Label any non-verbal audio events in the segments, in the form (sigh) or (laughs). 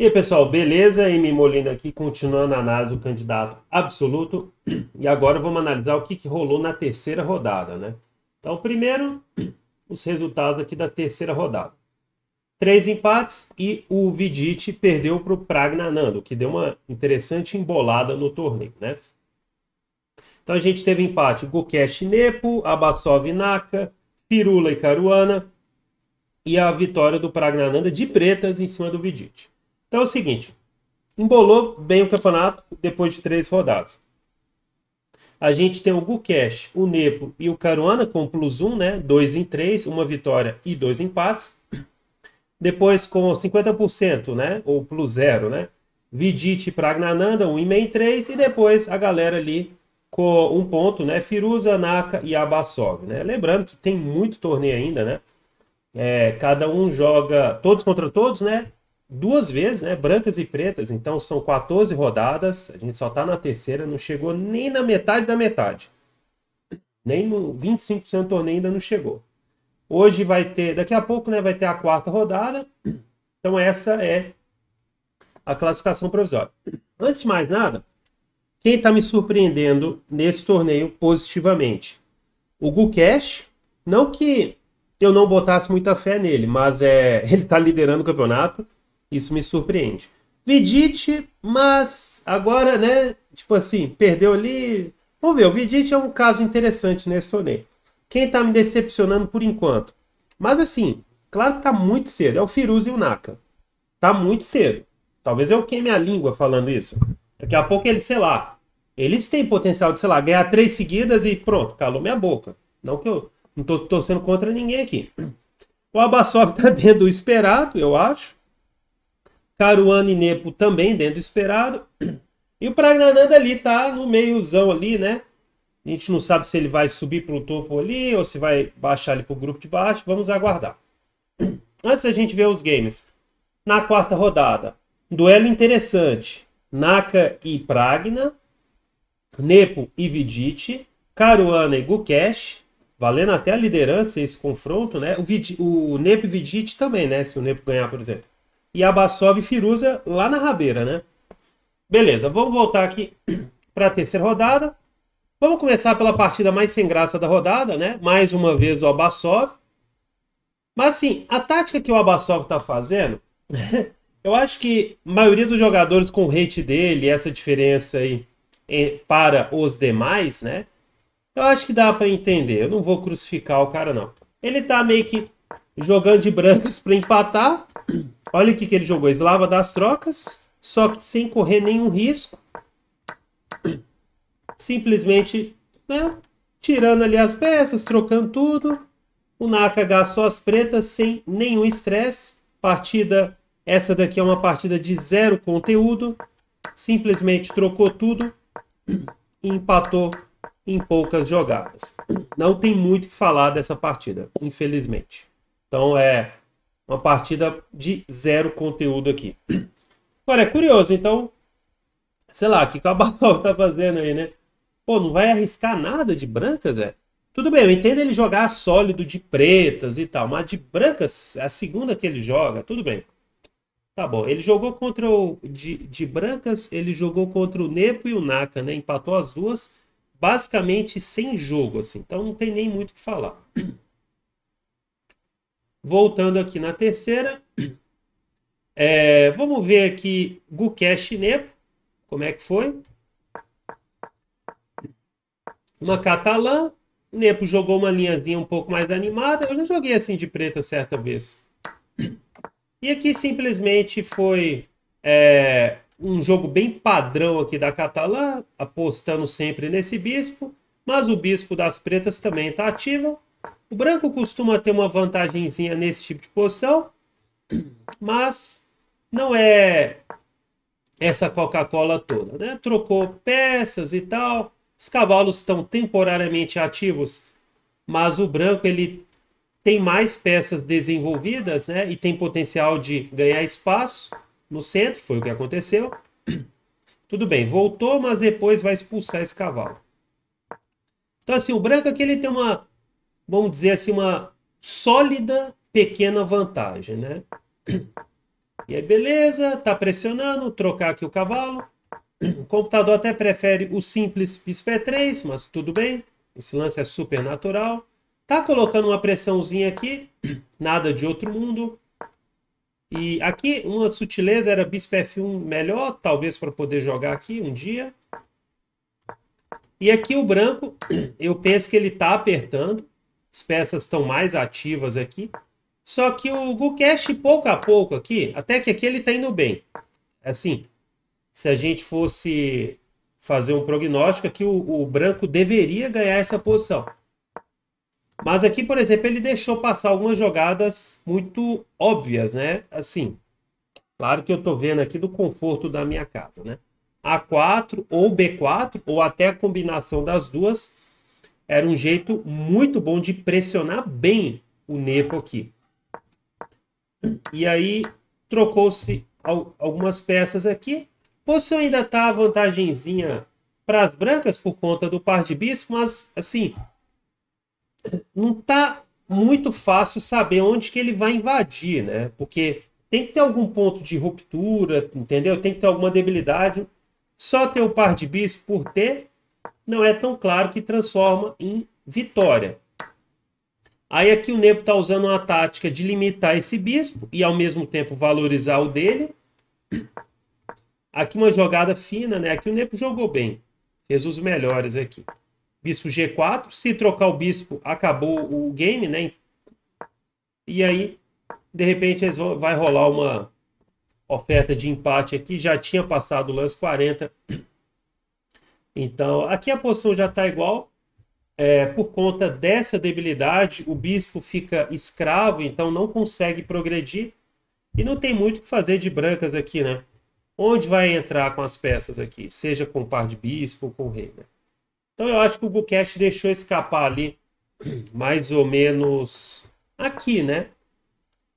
E aí, pessoal, beleza? M Molina aqui, continuando a análise do candidato absoluto. E agora vamos analisar o que, que rolou na terceira rodada, né? Então, primeiro, os resultados aqui da terceira rodada. Três empates e o Vidit perdeu para o Pragnanando, que deu uma interessante embolada no torneio, né? Então a gente teve empate Gukesh Nepo, Abasov Naka, Pirula e Caruana e a vitória do Pragnananda de pretas em cima do Vidit. Então é o seguinte, embolou bem o campeonato depois de três rodadas. A gente tem o Gucash, o Nepo e o Caruana com plus um, né? Dois em três, uma vitória e dois empates. Depois com 50%, né? Ou plus zero, né? Vidit, e Pragnananda, em Um e depois a galera ali com um ponto, né? Firuza, Naka e Abasov, né? Lembrando que tem muito torneio ainda, né? É, cada um joga todos contra todos, né? duas vezes, né? Brancas e pretas. Então são 14 rodadas. A gente só tá na terceira, não chegou nem na metade da metade. Nem no 25% do torneio ainda não chegou. Hoje vai ter, daqui a pouco, né? Vai ter a quarta rodada. Então essa é a classificação provisória. Antes de mais nada, quem está me surpreendendo nesse torneio positivamente? O Gukesh, não que eu não botasse muita fé nele, mas é, (laughs) ele está liderando o campeonato. Isso me surpreende. Vidite, mas agora, né? Tipo assim, perdeu ali. Vamos ver, o Vidite é um caso interessante, né, Soné? Quem tá me decepcionando por enquanto? Mas assim, claro que tá muito cedo. É o Firuz e o Naka. Tá muito cedo. Talvez eu queime a língua falando isso. Daqui a pouco eles, sei lá, eles têm potencial de, sei lá, ganhar três seguidas e pronto, calou minha boca. Não que eu não tô torcendo contra ninguém aqui. O Abassov (laughs) tá dentro do esperado, eu acho. Caruana e Nepo também dentro do esperado. E o Pragnananda ali tá no meiozão ali, né? A gente não sabe se ele vai subir para o topo ali ou se vai baixar ali para o grupo de baixo. Vamos aguardar. Antes a gente ver os games. Na quarta rodada, duelo interessante. Naka e Pragna. Nepo e Vidite. Caruana e Gukesh. Valendo até a liderança esse confronto, né? O, Vid... o Nepo e Vidite também, né? Se o Nepo ganhar, por exemplo e Abassov e Firuza lá na rabeira, né? Beleza, vamos voltar aqui (clears throat) para a terceira rodada. Vamos começar pela partida mais sem graça da rodada, né? Mais uma vez do Abassov. Mas assim, a tática que o Abassov está fazendo, (laughs) eu acho que a maioria dos jogadores com o rate dele, essa diferença aí para os demais, né? Eu acho que dá para entender. Eu não vou crucificar o cara, não. Ele tá meio que jogando de brancos para empatar. Olha o que, que ele jogou. Eslava das trocas, só que sem correr nenhum risco. Simplesmente, né? Tirando ali as peças, trocando tudo. O Naka gastou as pretas sem nenhum estresse. Partida, essa daqui é uma partida de zero conteúdo. Simplesmente trocou tudo e empatou em poucas jogadas. Não tem muito o que falar dessa partida, infelizmente. Então é uma partida de zero conteúdo aqui. Olha, é curioso, então, sei lá, o que o Abasol (laughs) tá fazendo aí, né? Pô, não vai arriscar nada de brancas, é? Tudo bem, eu entendo ele jogar sólido de pretas e tal, mas de brancas, é a segunda que ele joga, tudo bem. Tá bom, ele jogou contra o. De, de brancas, ele jogou contra o Nepo e o Naka, né? Empatou as duas, basicamente sem jogo, assim. Então não tem nem muito o que falar. Voltando aqui na terceira, (clears throat) é, vamos ver aqui Gukesh Nepo, como é que foi. Uma catalã, Nepo jogou uma linhazinha um pouco mais animada, eu já joguei assim de preta certa vez. E aqui simplesmente foi é, um jogo bem padrão aqui da Catalã, apostando sempre nesse bispo, mas o bispo das pretas também está ativo. O branco costuma ter uma vantagemzinha nesse tipo de posição, mas não é essa Coca-Cola toda, né? Trocou peças e tal. Os cavalos estão temporariamente ativos, mas o branco ele tem mais peças desenvolvidas, né? E tem potencial de ganhar espaço no centro, foi o que aconteceu. (clears throat) Tudo bem, voltou, mas depois vai expulsar esse cavalo. Então assim, o branco aqui é ele tem uma vamos dizer assim, uma sólida pequena vantagem, né? E aí, beleza, tá pressionando, trocar aqui o cavalo. O computador até prefere o simples PISP 3, mas tudo bem. Esse lance é super natural. Tá colocando uma pressãozinha aqui, nada de outro mundo. E aqui uma sutileza era Bispo F1 melhor, talvez para poder jogar aqui um dia. E aqui o branco, eu penso que ele tá apertando. As peças estão mais ativas aqui. Só que o GuCash, pouco a pouco aqui, até que aqui ele está indo bem. Assim, se a gente fosse fazer um prognóstico, aqui o, o branco deveria ganhar essa posição. Mas aqui, por exemplo, ele deixou passar algumas jogadas muito óbvias, né? Assim, claro que eu estou vendo aqui do conforto da minha casa, né? A4 ou B4, ou até a combinação das duas, era um jeito muito bom de pressionar bem o Nepo aqui. E aí trocou-se algumas peças aqui. Posição ainda tá a vantagenzinha para as brancas por conta do par de bispo, mas assim, não está muito fácil saber onde que ele vai invadir, né? Porque tem que ter algum ponto de ruptura, entendeu? Tem que ter alguma debilidade. Só ter o par de bispo por ter não é tão claro que transforma em vitória. Aí aqui o Nebo está usando uma tática de limitar esse bispo e ao mesmo tempo valorizar o dele. Aqui uma jogada fina, né? Aqui o Nepo jogou bem. Fez os melhores aqui. Bispo G4. Se trocar o bispo, acabou o game, né? E aí, de repente, eles vão, vai rolar uma oferta de empate aqui. Já tinha passado o lance 40. Então, aqui a posição já está igual. É, por conta dessa debilidade, o bispo fica escravo, então não consegue progredir. E não tem muito o que fazer de brancas aqui, né? Onde vai entrar com as peças aqui? Seja com o par de bispo ou com o rei, né? Então eu acho que o Buquete deixou escapar ali mais ou menos aqui, né?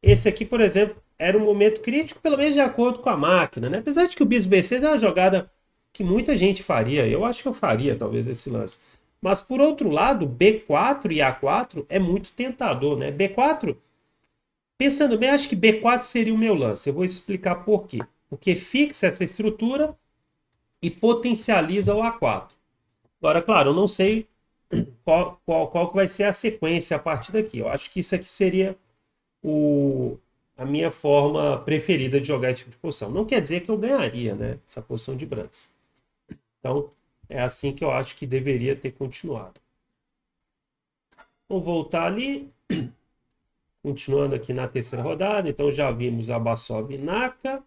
Esse aqui, por exemplo, era um momento crítico, pelo menos de acordo com a máquina, né? Apesar de que o bispo B6 é uma jogada que muita gente faria. Eu acho que eu faria, talvez, esse lance. Mas, por outro lado, B4 e A4 é muito tentador, né? B4, pensando bem, acho que B4 seria o meu lance. Eu vou explicar por quê. Porque fixa essa estrutura e potencializa o A4. Agora, claro, eu não sei qual, qual, qual vai ser a sequência a partir daqui. Eu acho que isso aqui seria o, a minha forma preferida de jogar esse tipo de posição. Não quer dizer que eu ganharia né, essa posição de brancos. Então, é assim que eu acho que deveria ter continuado. Vamos voltar ali. (clears throat) Continuando aqui na terceira rodada. Então, já vimos Abassov e Naka,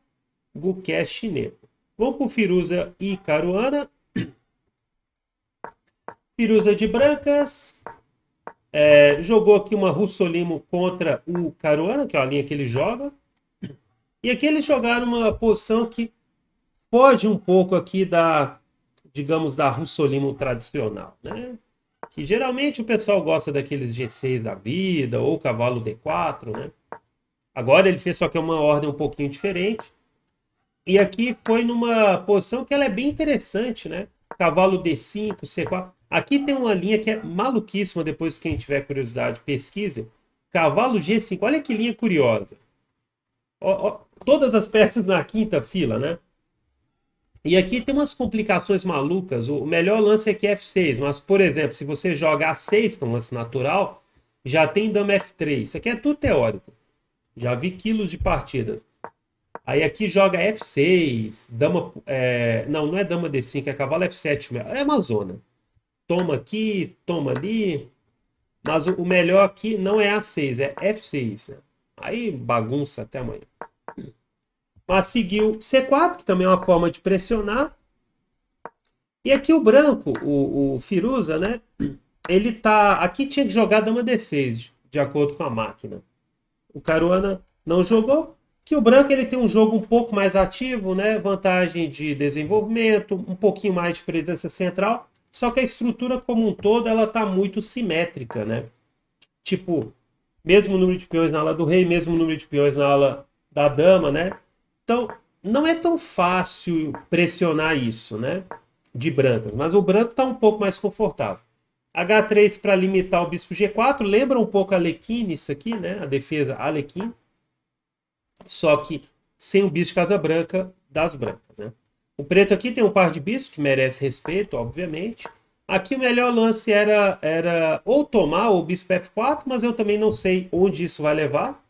Gukesh e Nebo. Vamos com Firuza e Caruana. (clears throat) Firuza de brancas. É, jogou aqui uma Russolimo contra o Caruana, que é a linha que ele joga. E aqui eles jogaram uma posição que foge um pouco aqui da digamos, da Russolimo tradicional, né? Que geralmente o pessoal gosta daqueles G6 da vida ou cavalo D4, né? Agora ele fez só que é uma ordem um pouquinho diferente. E aqui foi numa posição que ela é bem interessante, né? Cavalo D5, C4. Aqui tem uma linha que é maluquíssima, depois quem tiver curiosidade, pesquise. Cavalo G5, olha que linha curiosa. Ó, ó, todas as peças na quinta fila, né? E aqui tem umas complicações malucas. O melhor lance é que é F6, mas, por exemplo, se você joga A6, que é um lance natural, já tem dama F3. Isso aqui é tudo teórico. Já vi quilos de partidas. Aí aqui joga F6, dama... É... Não, não é dama D5, é cavalo F7. É uma zona. Toma aqui, toma ali. Mas o melhor aqui não é A6, é F6. Aí bagunça até amanhã. A seguiu C4, que também é uma forma de pressionar. E aqui o branco, o, o Firuza, né? Ele tá. Aqui tinha que jogar dama D6, de acordo com a máquina. O Caruana não jogou. Que o branco ele tem um jogo um pouco mais ativo, né? Vantagem de desenvolvimento, um pouquinho mais de presença central. Só que a estrutura como um todo ela tá muito simétrica, né? Tipo, mesmo número de peões na ala do rei, mesmo número de peões na ala da dama, né? Então, não é tão fácil pressionar isso, né? De brancas, mas o branco está um pouco mais confortável. H3 para limitar o bispo G4, lembra um pouco a Alequine isso aqui, né? A defesa Alequine. Só que sem o bispo de casa branca das brancas, né? O preto aqui tem um par de bispos que merece respeito, obviamente. Aqui o melhor lance era, era ou tomar o bispo F4, mas eu também não sei onde isso vai levar.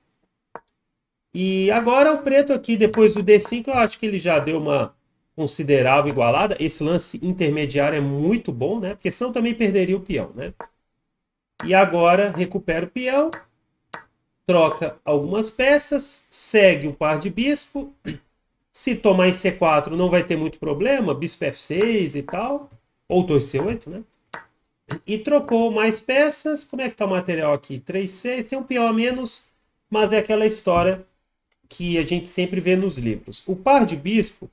E agora o preto aqui, depois do D5, eu acho que ele já deu uma considerável igualada. Esse lance intermediário é muito bom, né? Porque senão também perderia o peão, né? E agora recupera o peão, troca algumas peças, segue o par de bispo. Se tomar em C4 não vai ter muito problema, bispo F6 e tal, ou torre C8, né? E trocou mais peças. Como é que tá o material aqui? 3, 6, tem um peão a menos, mas é aquela história que a gente sempre vê nos livros. O par de bispo,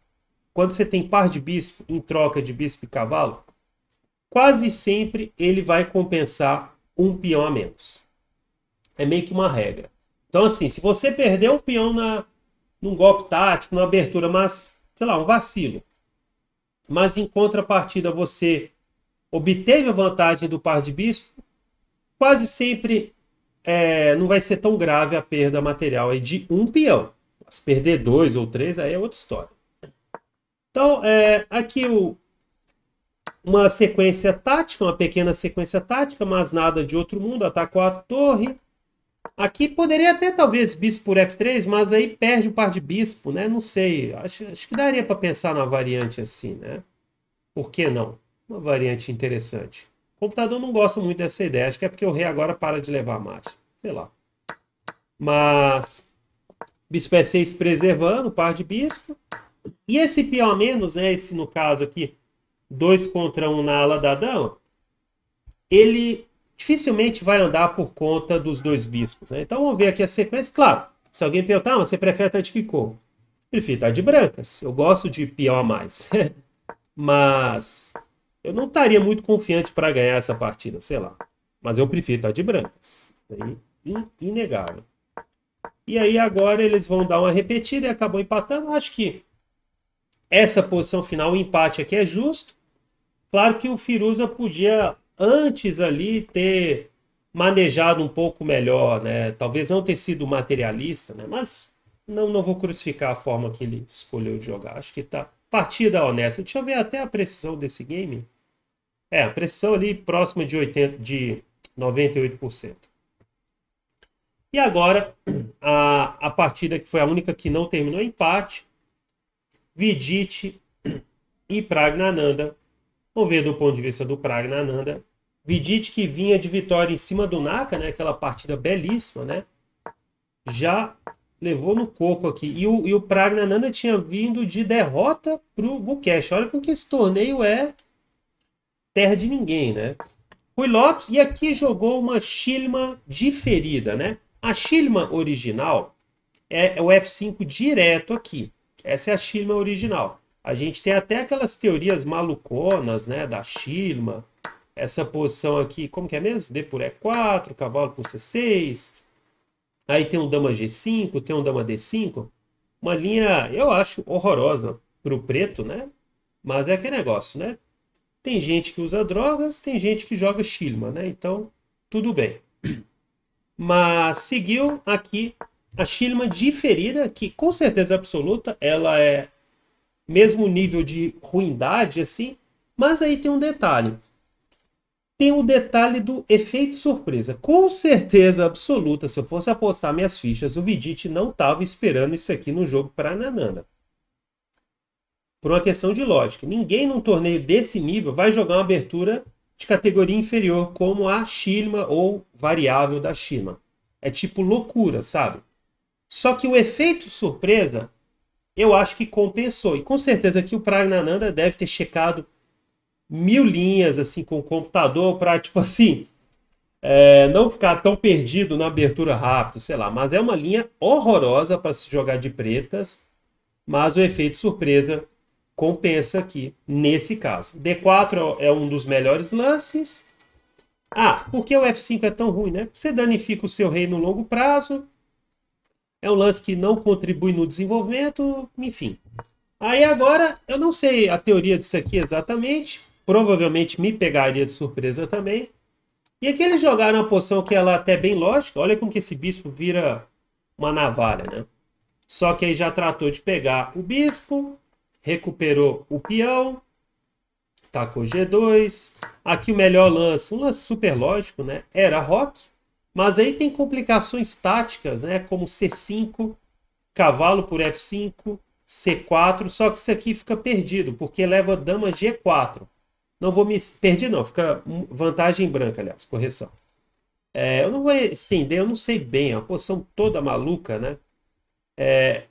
quando você tem par de bispo em troca de bispo e cavalo, quase sempre ele vai compensar um peão a menos. É meio que uma regra. Então, assim, se você perder um peão na, num golpe tático, numa abertura, mas, sei lá, um vacilo, mas em contrapartida você obteve a vantagem do par de bispo, quase sempre é, não vai ser tão grave a perda material aí de um peão. Se perder dois ou três, aí é outra história. Então, é, aqui o, uma sequência tática, uma pequena sequência tática, mas nada de outro mundo. Atacou a torre. Aqui poderia até talvez bispo por f3, mas aí perde o par de bispo, né? Não sei. Acho, acho que daria para pensar na variante assim, né? Por que não? Uma variante interessante. O computador não gosta muito dessa ideia. Acho que é porque o rei agora para de levar a mate. Sei lá. Mas bispo E6 preservando par de bispo. E esse pior a menos, né, esse no caso aqui, 2 contra 1 um na ala da dama, ele dificilmente vai andar por conta dos dois bispos. Né? Então vamos ver aqui a sequência. Claro, se alguém perguntar, ah, mas você prefere estar de que cor? Prefiro estar de brancas. Eu gosto de pior a mais. (laughs) mas eu não estaria muito confiante para ganhar essa partida, sei lá. Mas eu prefiro estar de brancas. Isso aí, é inegável. E aí agora eles vão dar uma repetida e acabou empatando. Acho que essa posição final, o empate aqui é justo. Claro que o Firuza podia antes ali ter manejado um pouco melhor, né? Talvez não ter sido materialista, né? Mas não, não vou crucificar a forma que ele escolheu de jogar. Acho que tá partida honesta. Deixa eu ver até a precisão desse game. É, a pressão ali próxima de, 80, de 98%. E agora, (clears throat) a, a partida que foi a única que não terminou empate, Vidit (clears throat) e Pragnananda. Vamos ver do ponto de vista do Pragnananda. Vidit que vinha de vitória em cima do Naka, né? Aquela partida belíssima, né? Já levou no coco aqui. E o, e o Pragnananda tinha vindo de derrota para o Bukesh. Olha com que esse torneio é terra de ninguém, né? Rui Lopes, e aqui jogou uma Shilma diferida, né? A Shilma original é, é o F5 direto aqui. Essa é a Shilma original. A gente tem até aquelas teorias maluconas, né? Da Shilma. Essa posição aqui, como que é mesmo? D por E4, cavalo por C6. Aí tem um dama G5, tem um dama D5. Uma linha, eu acho, horrorosa para o preto, né? Mas é aquele negócio, né? Tem gente que usa drogas, tem gente que joga Shilma, né? Então, tudo bem. Mas seguiu aqui a Shilma diferida, que com certeza absoluta, ela é mesmo nível de ruindade, assim. Mas aí tem um detalhe. Tem o detalhe do efeito surpresa. Com certeza absoluta, se eu fosse apostar minhas fichas, o Vidit não estava esperando isso aqui no jogo para Nanana por uma questão de lógica. Ninguém num torneio desse nível vai jogar uma abertura de categoria inferior como a Shirma ou variável da Shirma. É tipo loucura, sabe? Só que o efeito surpresa eu acho que compensou. E com certeza que o Pragnananda deve ter checado mil linhas assim com o computador para tipo assim é, não ficar tão perdido na abertura rápido, sei lá. Mas é uma linha horrorosa para se jogar de pretas. Mas o efeito surpresa compensa aqui nesse caso. D4 é um dos melhores lances. Ah, por que o F5 é tão ruim, né? Você danifica o seu rei no longo prazo. É um lance que não contribui no desenvolvimento, enfim. Aí agora, eu não sei a teoria disso aqui exatamente. Provavelmente me pegaria de surpresa também. E aqui eles jogaram uma poção que ela é até bem lógica. Olha como que esse bispo vira uma navalha, né? Só que aí já tratou de pegar o bispo, recuperou o peão, tacou G2. Aqui o melhor lance, um lance super lógico, né? Era rock, mas aí tem complicações táticas, né? Como C5, cavalo por F5, C4, só que isso aqui fica perdido, porque leva dama G4. Não vou me... Perdi não, fica vantagem branca, aliás, correção. É, eu não vou estender, eu não sei bem, a posição toda maluca, né? É,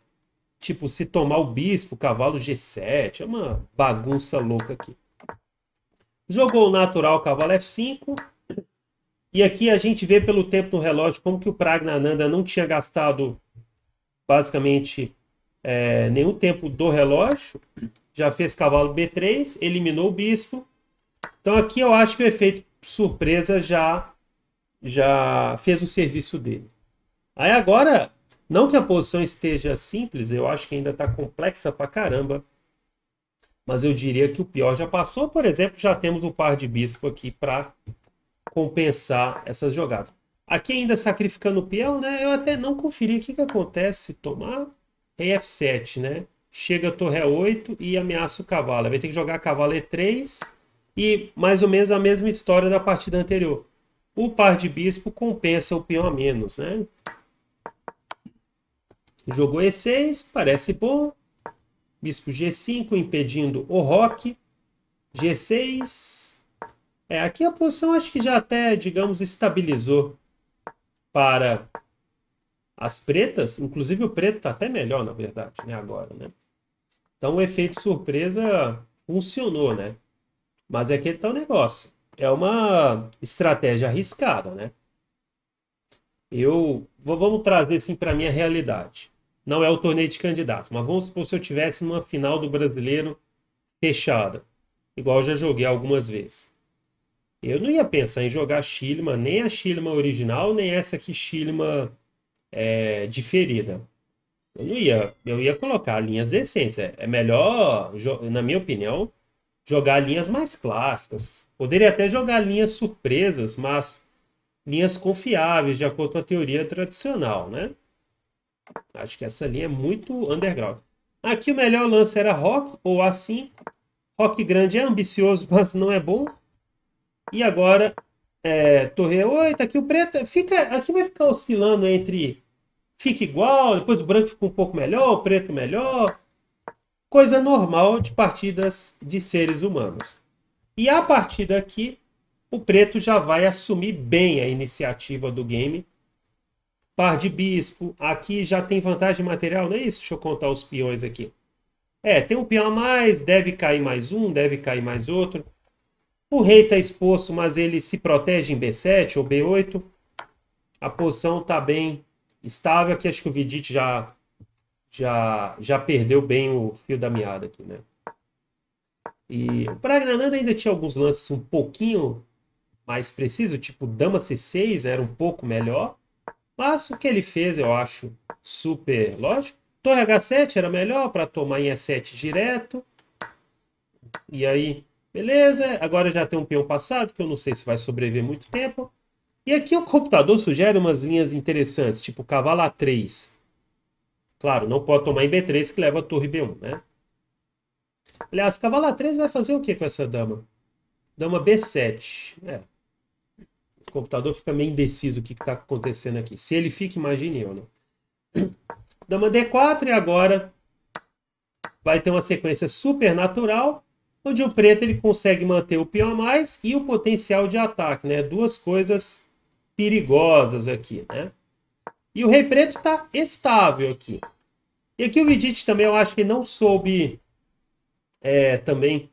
tipo, se tomar o bispo, cavalo G7, é uma bagunça louca aqui. Jogou o natural, cavalo F5. E aqui a gente vê pelo tempo no relógio como que o Pragnananda não tinha gastado basicamente é, nenhum tempo do relógio. Já fez cavalo B3, eliminou o bispo. Então aqui eu acho que o efeito surpresa já, já fez o serviço dele. Aí agora não que a posição esteja simples, eu acho que ainda está complexa pra caramba. Mas eu diria que o pior já passou. Por exemplo, já temos um par de bispo aqui para compensar essas jogadas. Aqui ainda sacrificando o peão, né? Eu até não conferi o que, que acontece se tomar rei F7, né? Chega a torre a 8 e ameaça o cavalo. Vai ter que jogar cavalo E3 e mais ou menos a mesma história da partida anterior. O par de bispo compensa o peão a menos, né? Jogou E6, parece bom. Bispo G5 impedindo o roque. G6. É, aqui a posição acho que já até, digamos, estabilizou para as pretas. Inclusive o preto está até melhor, na verdade, né, agora. Né? Então o efeito surpresa funcionou, né? Mas é aquele tal negócio. É uma estratégia arriscada, né? Eu vamos trazer assim para minha realidade não é o torneio de candidatos. Mas vamos supor se eu tivesse numa final do brasileiro fechada, igual eu já joguei algumas vezes. Eu não ia pensar em jogar Chilma, nem a Chilma original, nem essa aqui Chilma é, diferida. Eu não ia, eu ia colocar linhas decentes. É, é melhor, na minha opinião, jogar linhas mais clássicas. Poderia até jogar linhas surpresas, mas linhas confiáveis, de acordo com a teoria tradicional, né? Acho que essa linha é muito underground. Aqui o melhor lance era Rock ou assim. Rock grande é ambicioso, (laughs) mas não é bom. E agora é, Torre 8, tá aqui o preto. Fica, aqui vai ficar oscilando entre fica igual, depois o branco fica um pouco melhor, o preto melhor. Coisa normal de partidas de seres humanos. E a partir daqui, o preto já vai assumir bem a iniciativa do game par de bispo, aqui já tem vantagem material, não é isso? Deixa eu contar os peões aqui. É, tem um peão a mais, deve cair mais um, deve cair mais outro. O rei está exposto, mas ele se protege em B7 ou B8. A posição está bem estável. Aqui acho que o Vidit já, já, já perdeu bem o fio da meada aqui, né? E o Pragnananda ainda tinha alguns lances um pouquinho mais precisos, tipo dama C6 era um pouco melhor. Mas o que ele fez, eu acho super lógico. Torre H7 era melhor para tomar em E7 direto. E aí, beleza. Agora já tem um peão passado, que eu não sei se vai sobreviver muito tempo. E aqui o computador sugere umas linhas interessantes, tipo cavalo A3. Claro, não pode tomar em B3, que leva a torre B1, né? Aliás, cavalo A3 vai fazer o que com essa dama? Dama B7. É, o computador fica meio indeciso o que está acontecendo aqui. Se ele fica, imagine eu, né? Dama D4 e agora vai ter uma sequência supernatural, onde o preto ele consegue manter o peão a mais e o potencial de ataque, né? Duas coisas perigosas aqui, né? E o rei preto está estável aqui. E aqui o Vidit também eu acho que não soube é, também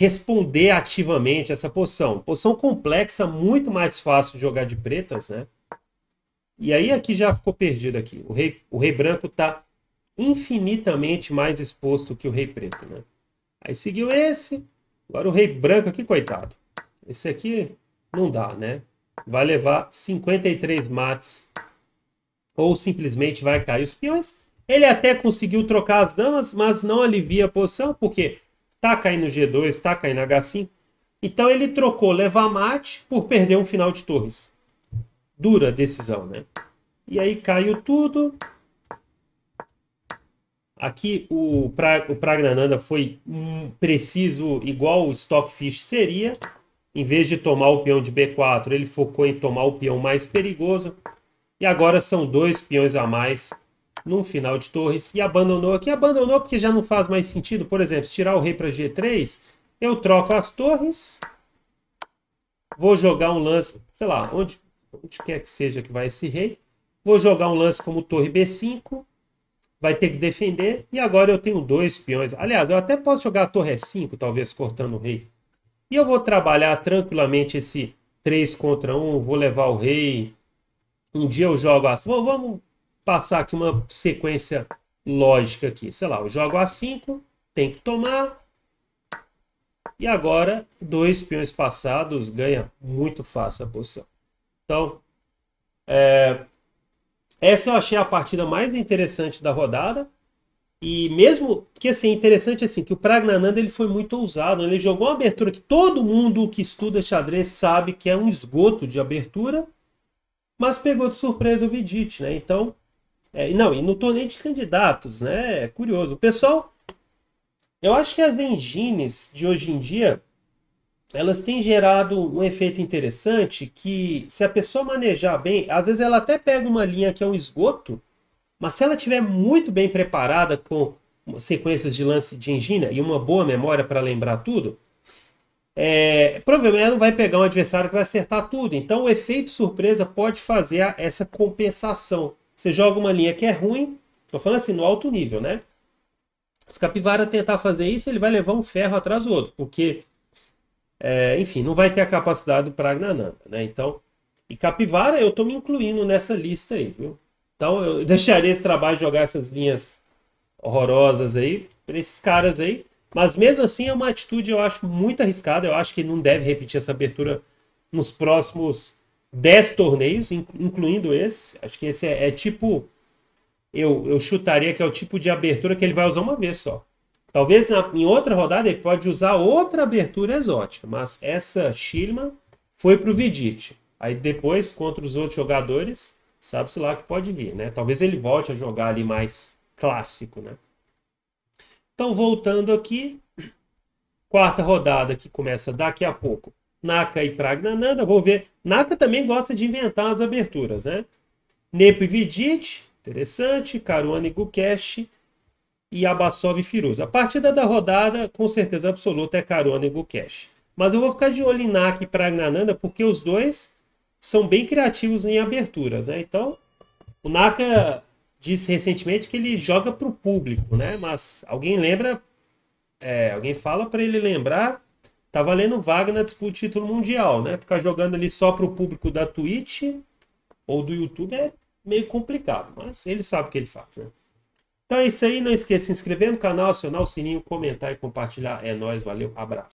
responder ativamente essa poção. Poção complexa, muito mais fácil de jogar de pretas, né? E aí aqui já ficou perdido aqui. O rei, o rei branco está infinitamente mais exposto que o rei preto, né? Aí seguiu esse. Agora o rei branco aqui, coitado. Esse aqui não dá, né? Vai levar 53 mates. Ou simplesmente vai cair os peões. Ele até conseguiu trocar as damas, mas não alivia a poção, porque quê? tá caindo G2, tá caindo H5. Então ele trocou levar mate por perder um final de torres. Dura decisão, né? E aí caiu tudo. Aqui o, pra, o Pragnananda foi hum, preciso, igual o Stockfish seria. Em vez de tomar o peão de B4, ele focou em tomar o peão mais perigoso. E agora são dois peões a mais num final de torres e abandonou aqui. Abandonou porque já não faz mais sentido, por exemplo, se tirar o rei para G3, eu troco as torres, vou jogar um lance, sei lá, onde, onde quer que seja que vai esse rei, vou jogar um lance como torre B5, vai ter que defender, e agora eu tenho dois peões. Aliás, eu até posso jogar a torre E5, talvez cortando o rei. E eu vou trabalhar tranquilamente esse 3 contra 1, vou levar o rei. Um dia eu jogo as... Vamos passar aqui uma sequência lógica aqui. Sei lá, eu jogo A5, tem que tomar. E agora, dois peões passados ganha muito fácil a posição. Então, é, essa eu achei a partida mais interessante da rodada. E mesmo que assim, interessante assim, que o Pragnananda ele foi muito ousado, ele jogou uma abertura que todo mundo que estuda xadrez sabe que é um esgoto de abertura, mas pegou de surpresa o Vidit, né? Então, é, não, e não tô nem de candidatos, né? É curioso. O pessoal, eu acho que as engines de hoje em dia, elas têm gerado um efeito interessante que se a pessoa manejar bem, às vezes ela até pega uma linha que é um esgoto, mas se ela tiver muito bem preparada com sequências de lance de engina e uma boa memória para lembrar tudo, é, provavelmente ela não vai pegar um adversário que vai acertar tudo. Então o efeito surpresa pode fazer essa compensação. Você joga uma linha que é ruim, tô falando assim, no alto nível, né? Se capivara tentar fazer isso, ele vai levar um ferro atrás do outro, porque, é, enfim, não vai ter a capacidade ganhar nada, né? Então, e capivara eu tô me incluindo nessa lista aí, viu? Então, eu (laughs) deixaria esse trabalho de jogar essas linhas horrorosas aí, para esses caras aí. Mas mesmo assim é uma atitude eu acho muito arriscada. Eu acho que não deve repetir essa abertura nos próximos 10 torneios, incluindo esse. Acho que esse é, é tipo. Eu, eu chutaria que é o tipo de abertura que ele vai usar uma vez só. Talvez na, em outra rodada ele pode usar outra abertura exótica, mas essa Shilman foi para o Vidite. Aí depois, contra os outros jogadores, sabe-se lá que pode vir, né? Talvez ele volte a jogar ali mais clássico, né? Então, voltando aqui, quarta rodada que começa daqui a pouco. Naka e Pragnananda, vou ver. Naka também gosta de inventar as aberturas, né? Nepo e Vidit, interessante. Caruana e Gukesh e Abasov e Firuza. A partida da rodada, com certeza absoluta, é Caruana e Gukesh. Mas eu vou ficar de olho em Naka e Pragnananda, porque os dois são bem criativos em aberturas, né? Então, o Naka disse recentemente que ele joga para o público, né? Mas alguém lembra, é, alguém fala para ele lembrar tá valendo vaga na disputa de título mundial, né? Ficar jogando ali só para o público da Twitch ou do YouTube é meio complicado, mas ele sabe o que ele faz, né? Então é isso aí, não esqueça de se inscrever no canal, acionar o sininho, comentar e compartilhar. É nóis, valeu, abraço.